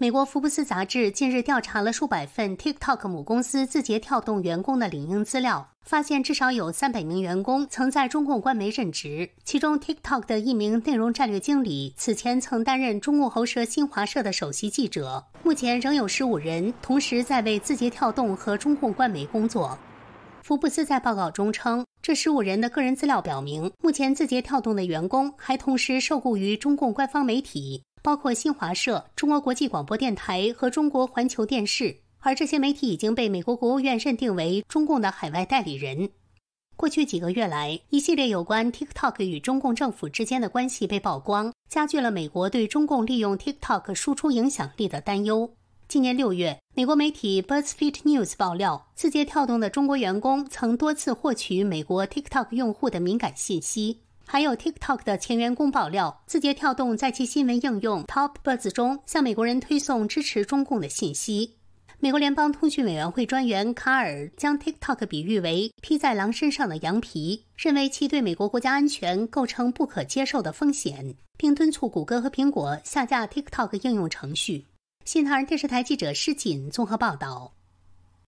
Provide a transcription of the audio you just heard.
美国《福布斯》杂志近日调查了数百份 TikTok 母公司字节跳动员工的领英资料，发现至少有三百名员工曾在中共官媒任职。其中，TikTok 的一名内容战略经理此前曾担任中共喉舌新华社的首席记者，目前仍有十五人同时在为字节跳动和中共官媒工作。福布斯在报告中称，这十五人的个人资料表明，目前字节跳动的员工还同时受雇于中共官方媒体。包括新华社、中国国际广播电台和中国环球电视，而这些媒体已经被美国国务院认定为中共的海外代理人。过去几个月来，一系列有关 TikTok 与中共政府之间的关系被曝光，加剧了美国对中共利用 TikTok 输出影响力的担忧。今年六月，美国媒体 Buzzfeed News 爆料，字节跳动的中国员工曾多次获取美国 TikTok 用户的敏感信息。还有 TikTok 的前员工爆料，字节跳动在其新闻应用 Top Buzz 中向美国人推送支持中共的信息。美国联邦通讯委员会专员卡尔将 TikTok 比喻为披在狼身上的羊皮，认为其对美国国家安全构成不可接受的风险，并敦促谷歌和苹果下架 TikTok 应用程序。新唐人电视台记者施锦综合报道。